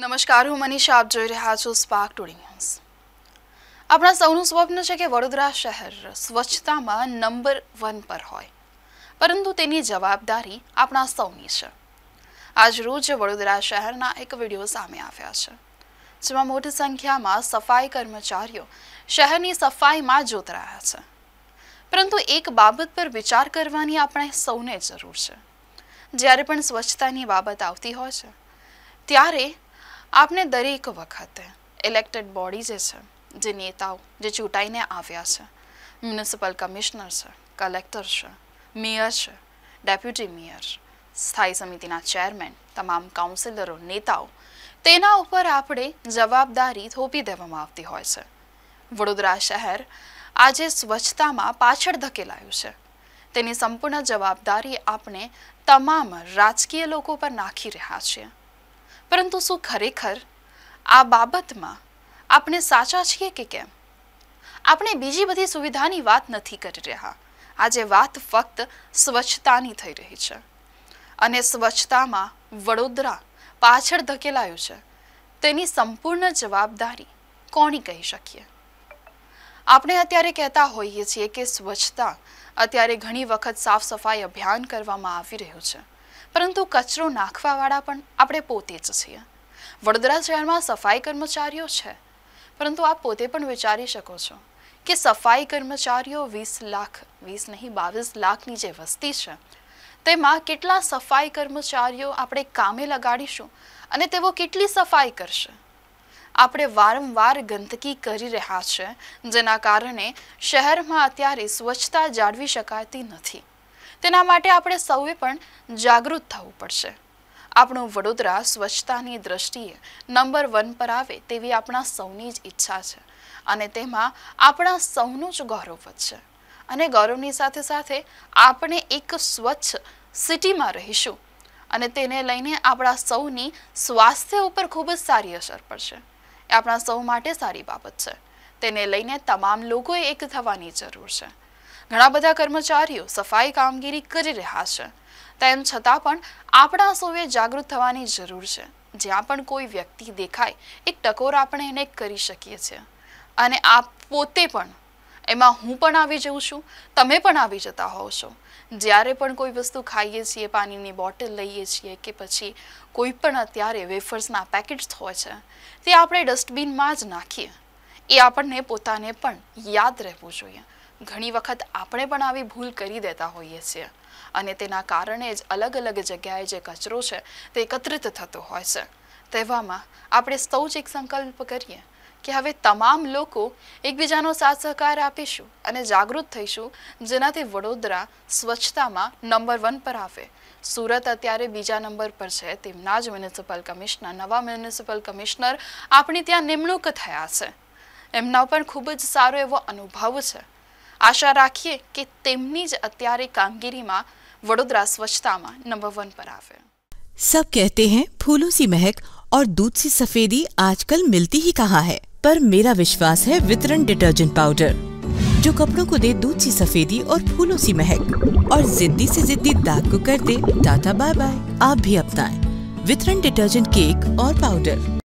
નમસ્કાર હું મનીષા આપ જોઈ રહ્યા છો સ્પાર્ક ટુડી ન્યૂઝ આપણા સૌનું સ્વપ્ન છે કે વડોદરા શહેર સ્વચ્છતામાં નંબર વન પર હોય પરંતુ તેની જવાબદારી આપણા સૌની છે આજ રોજ વડોદરા શહેરના એક વિડીયો સામે આવ્યા છે જેમાં મોટી સંખ્યામાં સફાઈ કર્મચારીઓ શહેરની સફાઈમાં જોતરાયા છે પરંતુ એક બાબત પર વિચાર કરવાની આપણે સૌને જરૂર છે જ્યારે પણ સ્વચ્છતાની બાબત આવતી હોય છે ત્યારે આપને દરેક વખતે ઇલેક્ટેડ બોડી જે છે જે નેતાઓ જે ચૂંટાઈને આવ્યા છે મ્યુનિસિપલ કમિશનર છે કલેક્ટર છે મેયર છે ડેપ્યુટી મેયર સ્થાયી સમિતિના ચેરમેન તમામ કાઉન્સિલરો નેતાઓ તેના ઉપર આપણે જવાબદારી થોપી દેવામાં આવતી હોય છે વડોદરા શહેર આજે સ્વચ્છતામાં પાછળ ધકેલાયું છે તેની સંપૂર્ણ જવાબદારી આપણે તમામ રાજકીય લોકો પર નાખી રહ્યા છીએ પરંતુ શું ખરેખર આ બાબતમાં આપણે સાચા છીએ કે કેમ આપણે બીજી બધી સુવિધાની વાત નથી કરી રહ્યા આજે વાત ફક્ત સ્વચ્છતાની થઈ રહી છે અને સ્વચ્છતામાં વડોદરા પાછળ ધકેલાયું છે તેની સંપૂર્ણ જવાબદારી કોણી કહી શકીએ આપણે અત્યારે કહેતા હોઈએ છીએ કે સ્વચ્છતા અત્યારે ઘણી વખત સાફ સફાઈ અભિયાન કરવામાં આવી રહ્યું છે પરંતુ કચરો નાખવાવાળા પણ આપણે પોતે જ છીએ વડોદરા શહેરમાં સફાઈ કર્મચારીઓ છે પરંતુ આપ પોતે પણ વિચારી શકો છો કે સફાઈ કર્મચારીઓ વીસ લાખ વીસ નહીં બાવીસ લાખની જે વસ્તી છે તેમાં કેટલા સફાઈ કર્મચારીઓ આપણે કામે લગાડીશું અને તેઓ કેટલી સફાઈ કરશે આપણે વારંવાર ગંદકી કરી રહ્યા છે જેના કારણે શહેરમાં અત્યારે સ્વચ્છતા જાળવી શકાતી નથી તેના માટે આપણે સૌએ પણ જાગૃત થવું પડશે આપણું વડોદરા સ્વચ્છતાની દ્રષ્ટિએ નંબર વન પર આવે તેવી આપણા સૌની જ ઈચ્છા છે અને તેમાં આપણા સૌનું જ ગૌરવ છે અને ગૌરવની સાથે સાથે આપણે એક સ્વચ્છ સિટીમાં રહીશું અને તેને લઈને આપણા સૌની સ્વાસ્થ્ય ઉપર ખૂબ જ સારી અસર પડશે એ આપણા સૌ માટે સારી બાબત છે તેને લઈને તમામ લોકોએ એક થવાની જરૂર છે ઘણા બધા કર્મચારીઓ સફાઈ કામગીરી કરી રહ્યા છે તેમ છતાં પણ આપણા સૌએ જાગૃત થવાની જરૂર છે જ્યાં પણ કોઈ વ્યક્તિ દેખાય એક ટકોર આપણે એને કરી શકીએ છીએ અને આપ પોતે પણ એમાં હું પણ આવી જઉં છું તમે પણ આવી જતા હોવ છો જ્યારે પણ કોઈ વસ્તુ ખાઈએ છીએ પાણીની બોટલ લઈએ છીએ કે પછી કોઈ પણ અત્યારે વેફર્સના પેકેટ્સ હોય છે તે આપણે ડસ્ટબિનમાં જ નાખીએ એ આપણને પોતાને પણ યાદ રહેવું જોઈએ ઘણી વખત આપણે પણ આવી ભૂલ કરી દેતા હોઈએ છીએ અને તેના કારણે જ અલગ અલગ જગ્યાએ જે કચરો છે તે એકત્રિત થતો હોય છે તેવામાં આપણે સૌ જ એક સંકલ્પ કરીએ કે હવે તમામ લોકો એકબીજાનો સાથ સહકાર આપીશું અને જાગૃત થઈશું જેનાથી વડોદરા સ્વચ્છતામાં નંબર વન પર આવે સુરત અત્યારે બીજા નંબર પર છે તેમના જ મ્યુનિસિપલ કમિશનર નવા મ્યુનિસિપલ કમિશનર આપણી ત્યાં નિમણૂક થયા છે એમના પણ ખૂબ જ સારો એવો અનુભવ છે आशा રાખીએ કે अत्यारे कामगिरी में वडोदरा स्वच्छता में नंबर वन पर આવે सब कहते हैं फूलों सी महक और दूध सी सफेदी आजकल मिलती ही कहाँ है पर मेरा विश्वास है वितरण डिटर्जेंट पाउडर जो कपड़ों को दे दूध सी सफेदी और फूलों सी महक और जिद्दी से जिद्दी दाग को कर दे टाटा बाय बाय आप भी अपनाएं वितरण डिटर्जेंट केक और पाउडर